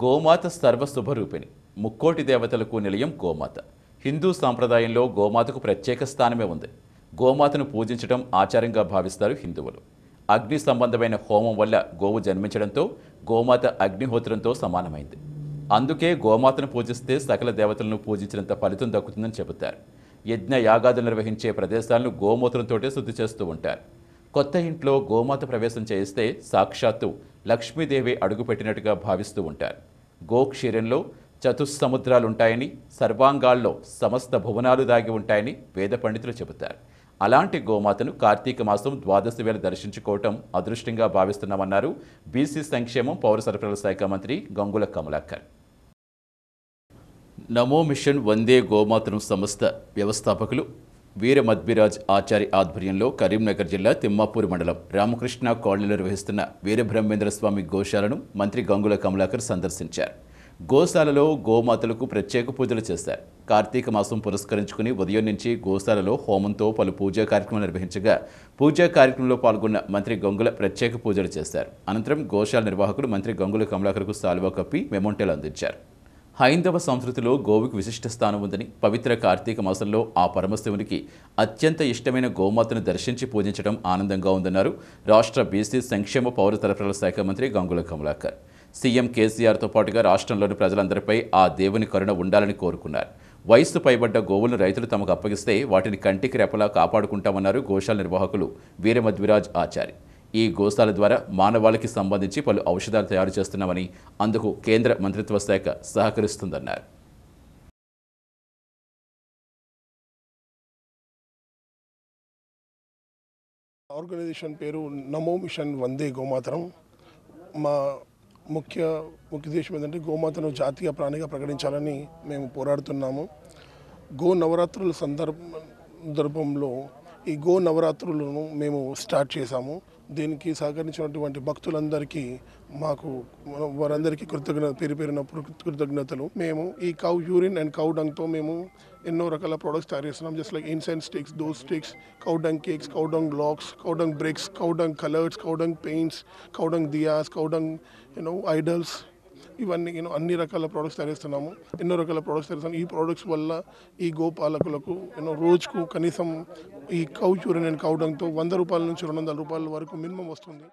గోమాత సర్వశుభరూపిణి ముక్కోటి దేవతలకు నిలయం గోమాత హిందూ సాంప్రదాయంలో గోమాతకు ప్రత్యేక స్థానమే ఉంది గోమాతను పూజించడం ఆచారంగా భావిస్తారు హిందువులు అగ్ని సంబంధమైన హోమం వల్ల గోవు జన్మించడంతో గోమాత అగ్నిహోత్రంతో సమానమైంది అందుకే గోమాతను పూజిస్తే సకల దేవతలను పూజించినంత ఫలితం దక్కుతుందని చెబుతారు యజ్ఞ యాగాదులు నిర్వహించే ప్రదేశాలను గోమూత్రంతోటే శుద్ధి చేస్తూ ఉంటారు కొత్త ఇంట్లో గోమాత ప్రవేశం చేయిస్తే సాక్షాత్తు లక్ష్మీదేవి అడుగుపెట్టినట్టుగా భావిస్తూ ఉంటారు గోక్షీరంలో చతుస్సముద్రాలుంటాయని సర్వాంగాల్లో సమస్త భువనాలు దాగి ఉంటాయని వేద పండితులు చెబుతారు అలాంటి గోమాతను కార్తీక మాసం ద్వాదశి వేల దర్శించుకోవటం అదృష్టంగా భావిస్తున్నామన్నారు బీసీ సంక్షేమం పౌర సరఫరాల శాఖ మంత్రి గంగుల కమలాకర్ నమో మిషన్ వందే గోమాతను సంస్థ వ్యవస్థాపకులు వీర మద్భిరాజ్ ఆచారి ఆధ్వర్యంలో కరీంనగర్ జిల్లా తిమ్మాపూర్ మండలం రామకృష్ణ కాలనీలో నిర్వహిస్తున్న వీరబ్రహ్మేంద్ర స్వామి గోశాలను మంత్రి గంగుల కమలాకర్ సందర్శించారు గోశాలలో గోమాతలకు ప్రత్యేక పూజలు చేశారు కార్తీక మాసం పురస్కరించుకుని ఉదయం నుంచి గోశాలలో హోమంతో పలు పూజా కార్యక్రమాలు నిర్వహించగా పూజా కార్యక్రమంలో పాల్గొన్న మంత్రి గంగుల ప్రత్యేక పూజలు చేశారు అనంతరం గోశాల నిర్వాహకులు మంత్రి గంగుల కమలాకర్కు సాల్వా కప్పి మెమోంటేలు అందించారు హైందవ సంస్కృతిలో గోవుకి విశిష్ట స్థానం ఉందని పవిత్ర కార్తీక మాసంలో ఆ పరమశివునికి అత్యంత ఇష్టమైన గోమాతను దర్శించి పూజించడం ఆనందంగా ఉందన్నారు రాష్ట్ర బీసీ సంక్షేమ పౌర సరఫరాల శాఖ మంత్రి గంగుల కమలాకర్ సీఎం కేసీఆర్తో పాటుగా రాష్ట్రంలోని ప్రజలందరిపై ఆ దేవుని కరుణ ఉండాలని కోరుకున్నారు వయస్సు పైబడ్డ గోవులను రైతులు తమకు అప్పగిస్తే వాటిని కంటికి రెపలా కాపాడుకుంటామన్నారు గోశాల నిర్వాహకులు వీరమధ్విరాజ్ ఆచారి ఈ గోశాల ద్వారా మానవాళికి సంబంధించి పలు ఔషధాలు తయారు చేస్తున్నామని అందుకు కేంద్ర మంత్రిత్వ శాఖ సహకరిస్తుందన్నారు ఆర్గనైజేషన్ పేరు నమో మిషన్ వందే గోమాతరం మా ముఖ్య ముఖ్య ఉద్దేశం ఏంటంటే గోమాతను జాతీయ ప్రాణిగా ప్రకటించాలని మేము పోరాడుతున్నాము గో నవరాత్రుల సందర్భంలో ఈ గో నవరాత్రులను మేము స్టార్ట్ చేశాము దీనికి సహకరించినటువంటి భక్తులందరికీ మాకు వారందరికీ కృతజ్ఞత పేరు పేరున కృతజ్ఞతలు మేము ఈ కౌ యూరిన్ అండ్ కౌ డంగ్తో మేము ఎన్నో రకాల ప్రోడక్ట్స్ తయారు చేస్తున్నాం జస్ట్ లైక్ ఇన్సైన్ స్టిక్స్ దో sticks cow dung cakes cow dung blocks cow dung bricks cow dung colours cow dung paints cow dung diyas cow dung you know idols ఇవన్నీ యూనో అన్ని రకాల ప్రోడక్ట్స్ తయారిస్తున్నాము ఎన్నో రకాల ప్రోడక్ట్స్ తయారిస్తున్నాము ఈ ప్రోడక్ట్స్ వల్ల ఈ గోపాలకులకు యూనో రోజుకు కనీసం ఈ కౌ యూరిన్ అండ్ వంద రూపాయల నుంచి రెండు వందల రూపాయల వరకు మినిమం వస్తుంది